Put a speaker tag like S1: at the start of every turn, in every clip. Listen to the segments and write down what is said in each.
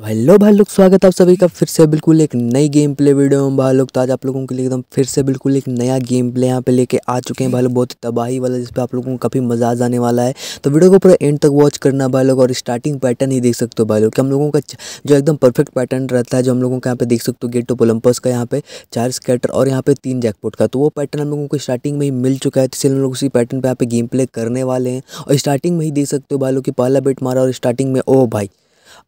S1: तो हेलो भाई लोग स्वागत है आप सभी का फिर से बिल्कुल एक नई गेम प्ले वीडियो में भाई लोग तो आज आप लोगों के लिए एकदम फिर से बिल्कुल एक नया गेम प्ले यहाँ पे लेके आ चुके हैं भाई लोग बहुत तबाही वाला जिसपे आप लोगों को काफ़ी मजा आने वाला है तो वीडियो को पूरा एंड तक वॉच करना भाई लोग और स्टार्टिंग पैटर्न ही देख सकते हो भाई लोग हम लोगों का जो एकदम परफेक्ट पैटर्न रहता है जो हम लोगों का यहाँ पे देख सकते हो गेट ऑफ ओलंपस का यहाँ पे चार स्कैटर और यहाँ पे तीन जैकपोट का तो वो पैटर्न हम लोगों को स्टार्टिंग में ही मिल चुका है तो इसलिए हम लोग उसी पैटर्न पर यहाँ पे गेम प्ले करने वाले हैं और स्टार्टिंग में ही देख सकते हो भाई लोग पहला बेट मारा और स्टार्टिंग में ओ भाई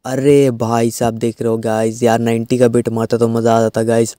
S1: अरे भाई साहब देख रहे हो गाइस यार 90 का बिट मारता तो मज़ा आ जाता गाइस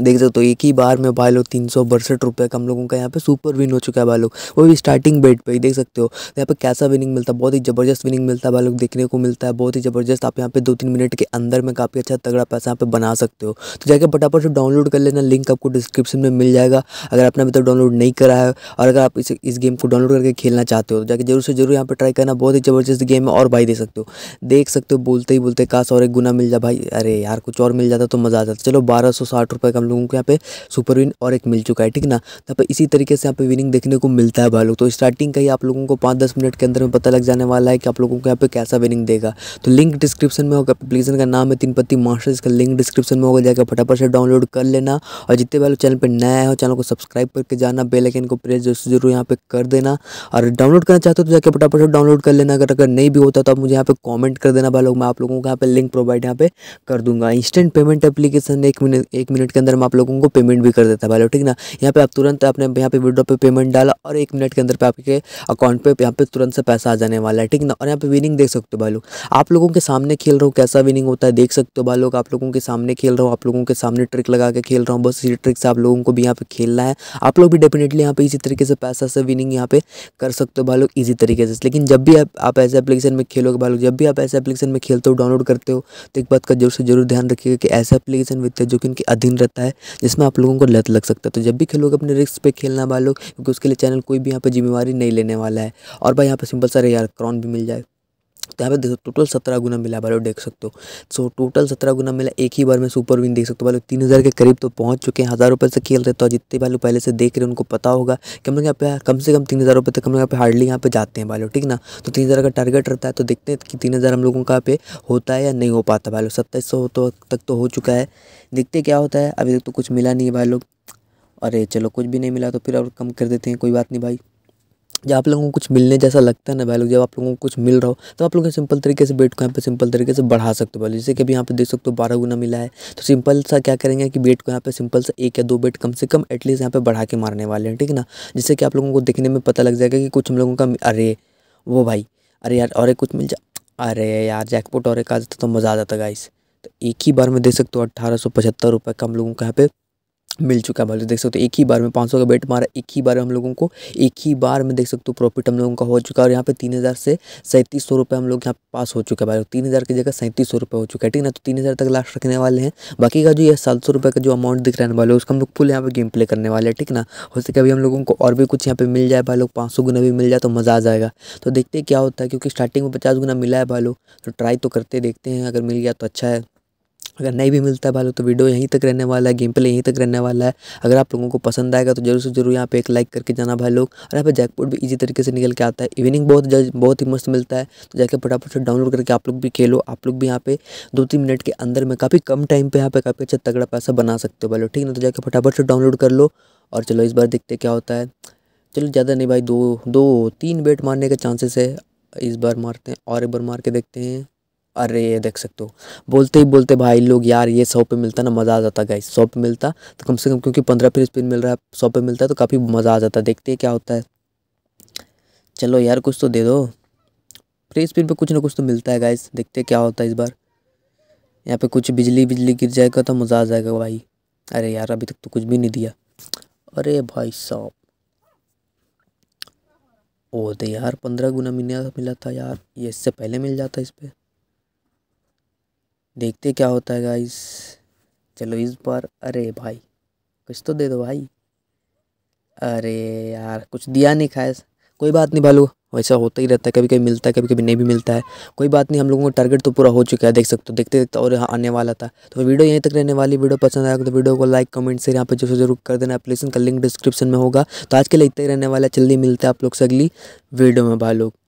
S1: देख सकते हो तो एक ही बार में भाई लोग तीन सौ बड़सठ रुपये का हम लोगों का यहाँ पे सुपर विन हो चुका है भाई लोग वो भी स्टार्टिंग बेट पे ही देख सकते हो तो यहाँ पे कैसा विनिंग मिलता है बहुत ही जबरदस्त विनिंग मिलता है भाई लोग देखने को मिलता है बहुत ही जबरदस्त आप यहाँ पे दो तीन मिनट के अंदर में काफ़ी अच्छा तगड़ा पैसा यहाँ पे बना सकते हो तो जाकर फटाफट से डाउनलोड कर लेना लिंक आपको डिस्क्रिप्शन में मिल जाएगा अगर आपने अभी तक डाउनलोड नहीं करा है और अगर आप इस इस गेम को डाउनलोड करके खेलना चाहते हो तो जाकर जरूर से जरूर यहाँ पर ट्राई करना बहुत ही जबरदस्त गेम है और भाई दे सकते हो देख सकते हो बोलते ही बोलते काश और एक गुना मिल जाए भाई अरे यार कुछ और मिल जाता तो मज़ा आता चलो बारह सौ साठ रुपये का हम लोगों को यहाँ पे सुपर विन और एक मिल चुका है ठीक ना तो यहाँ पर इसी तरीके से यहाँ पे विनिंग देखने को मिलता है भाई लोग तो स्टार्टिंग का ही आप लोगों को पाँच दस मिनट के अंदर में पता लग जाने वाला है कि आप लोगों को यहाँ पे कैसा विनिंग देगा तो लिंक डिस्क्रिप्शन में होगा एप्लीकेशन का नाम है तीन पत्ती मास्टर इसका लिंक डिस्क्रिप्शन में होगा जाकर फटाफट से डाउनलोड कर लेना और जितने भाई लोग चैनल पर नया है चैनल को सब्सक्राइब करके जाना बेलाइकन को प्रेस जरूर यहाँ पे कर देना और डाउनलोड करना चाहते हो तो जाकर फटाफट से डाउनलोड कर लेना अगर अगर नहीं भी होता तो आप मुझे यहाँ पे कॉमेंट कर देना भाई लोग मैं आप लोगों को यहाँ पे लिंक प्रोवाइड यहाँ पे कर दूंगा इंस्टेंट पेमेंट एप्लीकेशन एक मिनट एक मिनट के अंदर अंदर में आप लोगों को पेमेंट भी कर देता है भाई लोग ठीक ना यहाँ पे आप तुरंत अपने यहाँ पे विड्रो पे पेमेंट डाला और एक मिनट के अंदर पे आपके अकाउंट पे यहाँ पे तुरंत से पैसा आ जाने वाला है ठीक ना और यहाँ पे विनिंग देख सकते हो भाई लोग आप लोगों के सामने खेल रहा हूँ कैसा विनिंग होता है देख सकते हो भाई लोग आप लोगों के सामने खेल रहा हूँ आप लोगों के सामने ट्रिक लगा के खेल रहा हूँ बस इसी ट्रिक से आप लोगों को भी यहाँ पे खेलना है आप लोग भी डेफिनेटली यहाँ पे इसी तरीके से पैसा से विनिंग यहाँ पे कर सकते हो भाई लोग इजी तरीके से लेकिन जब भी आप ऐसे एप्लीकेशन में खेलोगे भाई लोग जब भी आप ऐसे एप्लीकेशन में खेलते हो डाउनलोड करते हो तो एक बात का जरूर से जरूर ध्यान रखिएगा कि ऐसा एप्लीकेशन वित्त है जो कि उनके अधीन रहता है सकता है जिसमें आप लोगों को लत लग सकता है तो जब भी खेलोगे अपने रिस्क पे खेलना वालों क्योंकि उसके लिए चैनल कोई भी यहाँ पर जिम्मेवारी नहीं लेने वाला है और भाई यहाँ पर सिंपल सा यार क्रॉन भी मिल जाए सकते हो यहाँ पे देखो टोटल सत्रह गुना मिला भाई देख सकते हो सो टोटल सत्रह गुना मिला एक ही बार में सुपर विन देख सकते हो भाई तीन हज़ार के करीब तो पहुँच चुके हैं हज़ार रुपये से खेल रहे तो जितने भाई पहले से देख रहे हैं उनको पता होगा कि हम लोग यहाँ पे कम से कम तीन हज़ार रुपये तक हम लोग यहाँ पे हार्डली यहाँ पे जाते हैं भाई ठीक ना तो तीन हज़ार का टारगेट रहता है तो देखते हैं कि तीन हज़ार हम लोगों का पे होता है या नहीं हो पाता भाई लोग सत्ताईस सौ तो तक तो हो चुका है देखते क्या होता है अभी तक तो कुछ मिला नहीं है भाई लोग अरे चलो कुछ भी नहीं मिला तो फिर और कम कर देते हैं कोई बात नहीं भाई जब आप लोगों को कुछ मिलने जैसा लगता है ना भाई लोग जब आप लोगों को कुछ मिल रहा हो तो आप लोग सिंपल तरीके से बेट को यहाँ पे सिंपल तरीके से बढ़ा सकते हो भाई जैसे कि अभी यहाँ पे देख सकते हो बारह गुना मिला है तो सिंपल सा क्या करेंगे कि बेट को यहाँ पे सिंपल सा एक या दो बेट कम से कम एटलीस्ट यहाँ पे बढ़ा के मारने वाले हैं ठीक है ना जिससे कि आप लोगों को देखने में पता लग जाएगा कि कुछ हम लोगों का अरे वो भाई अरे यार और कुछ मिल जा अरे यार जैकपोट और एक आ जाता तो मज़ा आ जाता गाइस तो एक ही बार में देख सकते हो अट्ठारह सौ पचहत्तर रुपये का हम लोगों का यहाँ पे मिल चुका है भाई देख सकते हो एक ही बार में पाँच सौ का बेट मारा एक ही बार में हम लोगों को एक ही बार में देख सकते हो प्रॉफिट हम लोगों का हो चुका है और यहाँ पे तीन हज़ार से सैंतीस सौ रुपये हम लोग यहाँ पास हो चुका है भाई तीन हज़ार की जगह सैंतीस सौ रुपये हो चुका है ठीक है ना तो तीन हज़ार तक लास्ट रखने वाले हैं बाकी का जो ये सात सौ रुपये का जो अमाउंट दिख रहा है भाई उसका हम लोग फुल यहाँ पर गेम प्ले करने वाले हैं ठीक ना हो सके अभी हम लोगों को और भी कुछ यहाँ पे मिल जाए भाई लोग पाँच सौ गुना भी मिल जाए तो मज़ा आ जाएगा तो देखते क्या होता है क्योंकि स्टार्टिंग में पचास गुना मिला है भाई लोग तो ट्राई तो करते देखते हैं अगर मिल गया तो अच्छा है अगर नहीं भी मिलता है भाई तो वीडियो यहीं तक रहने वाला है गेम प्ले यहीं तक रहने वाला है अगर आप लोगों को पसंद आएगा तो जरूर से जरूर यहाँ पे एक लाइक करके जाना भाई लोग और यहाँ पे जैकपॉट भी इजी तरीके से निकल के आता है इवनिंग बहुत बहुत ही मस्त मिलता है तो जाकर फटाफट से डाउनलोड करके आप लोग भी खेलो आप लोग भी यहाँ पे दो तीन मिनट के अंदर में काफ़ी कम टाइम पर यहाँ पे काफ़ी अच्छा तगड़ा पैसा बना सकते हो भाई ठीक ठीक ना तो जाकर फटाफट से डाउनलोड कर लो और चलो इस बार देखते क्या होता है चलो ज़्यादा नहीं भाई दो दो तीन बेट मारने के चांसेस है इस बार मारते हैं और एक बार मार के देखते हैं अरे ये देख सकते हो बोलते ही बोलते भाई लोग यार ये सौ पे मिलता ना मज़ा आ जाता गाइस सौ पे मिलता तो कम से कम क्योंकि पंद्रह पे स्पिन मिल रहा है सौ पे मिलता है तो काफ़ी मज़ा आ जाता देखते हैं क्या होता है चलो यार कुछ तो दे दो फ्री स्पिन पे कुछ ना कुछ तो मिलता है गाइस देखते क्या होता है इस बार यहाँ पे कुछ बिजली बिजली गिर जाएगा तो मज़ा आ जाएगा भाई अरे यार अभी तक तो कुछ भी नहीं दिया अरे भाई साहब ओ तो यार पंद्रह गुना मिलने मिला था यार ये इससे पहले मिल जाता इस पर देखते क्या होता है गाइस चलो इस बार अरे भाई कुछ तो दे दो भाई अरे यार कुछ दिया नहीं खाए कोई बात नहीं भालू वैसा होता ही रहता है कभी कभी मिलता है कभी कभी नहीं भी मिलता है कोई बात नहीं हम लोगों का टारगेट तो पूरा हो चुका है देख सकते हो देखते देखते और यहाँ आने वाला था तो वीडियो यहीं तक रहने वाली वीडियो पसंद आएगा तो वीडियो को लाइक कमेंट से यहाँ पर जरूर जरूर कर देना अपलिकेशन का लिंक डिस्क्रिप्शन में होगा तो आज के लिए इतना ही रहने वाला जल्दी मिलता है आप लोग से अगली वीडियो में भाई लोग